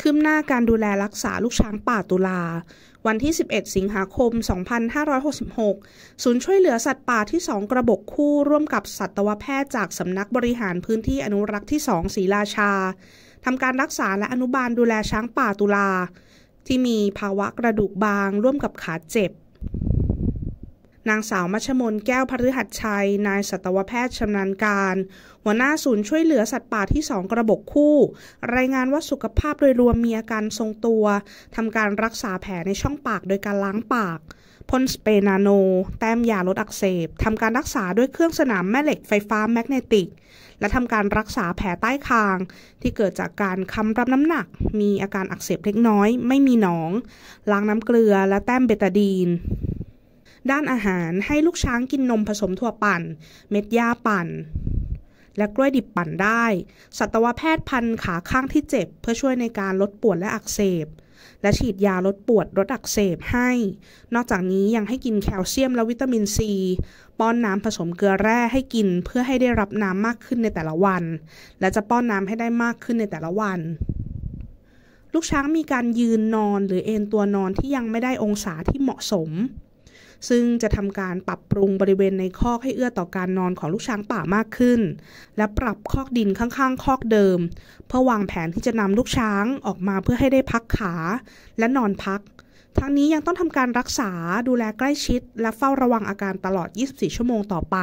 คืบหน้าการดูแลรักษาลูกช้างป่าตุลา วันที่ 11 สิงหาคม 2566 ศูนย์ช่วยเหลือสัตว์ป่าที่ 2 กระบกคู่ ร่วมกับสัตวแพทย์จากสำนักบริหารพื้นที่อนุรักษ์ที่2ศรีราชา ทำการรักษาและอนุบาลดูแลช้างป่าตุลา ที่มีภาวะกระดูกบางร่วมกับขาเจ็บนางสาวมัชมนแก้วพฤหัสชัย นายสัตวแพทย์ชำนาญการ หัวหน้าศูนย์ช่วยเหลือสัตว์ป่าที่สงกระบกคู่ รายงานว่า สุขภาพโดยรวมมีอาการทรงตัว ทำการรักษาแผลในช่องปากโดยการล้างปากพ่นสเปนาโน แต้มยาลดอักเสบ ทำการรักษาด้วยเครื่องสนามแม่เหล็กไฟฟ้าแมกเนติก และทำการรักษาแผลใต้คางที่เกิดจากการคำรับน้ำหนัก มีอาการอักเสบเล็กน้อย ไม่มีหนอง ล้างน้ำเกลือและแต้มเบตาดีนด้านอาหารให้ลูกช้างกินนมผสมถั่วปั่น เม็ดหญ้าปั่น และกล้วยดิบปั่นได้สัตวแพทย์พันขาข้างที่เจ็บ เพื่อช่วยในการลดปวดและอักเสบ และฉีดยาลดปวดลดอักเสบให้ นอกจากนี้ยังให้กินแคลเซียมและวิตามินซีป้อนน้ำผสมเกลือแร่ให้กินเพื่อให้ได้รับน้ำมากขึ้นในแต่ละวัน และจะป้อนน้ำให้ได้มากขึ้นในแต่ละวัน ลูกช้างมีการยืนนอนหรือเอนตัวนอนที่ยังไม่ได้องศาที่เหมาะสมซึ่งจะทำการปรับปรุงบริเวณในคอกให้เอื้อต่อการนอนของลูกช้างป่ามากขึ้น และปรับคอกดินข้างๆ คอกเดิม เพื่อวางแผนที่จะนำลูกช้างออกมาเพื่อให้ได้พักขาและนอนพัก ทั้งนี้ยังต้องทำการรักษาดูแลใกล้ชิด และเฝ้าระวังอาการตลอด 24 ชั่วโมงต่อไป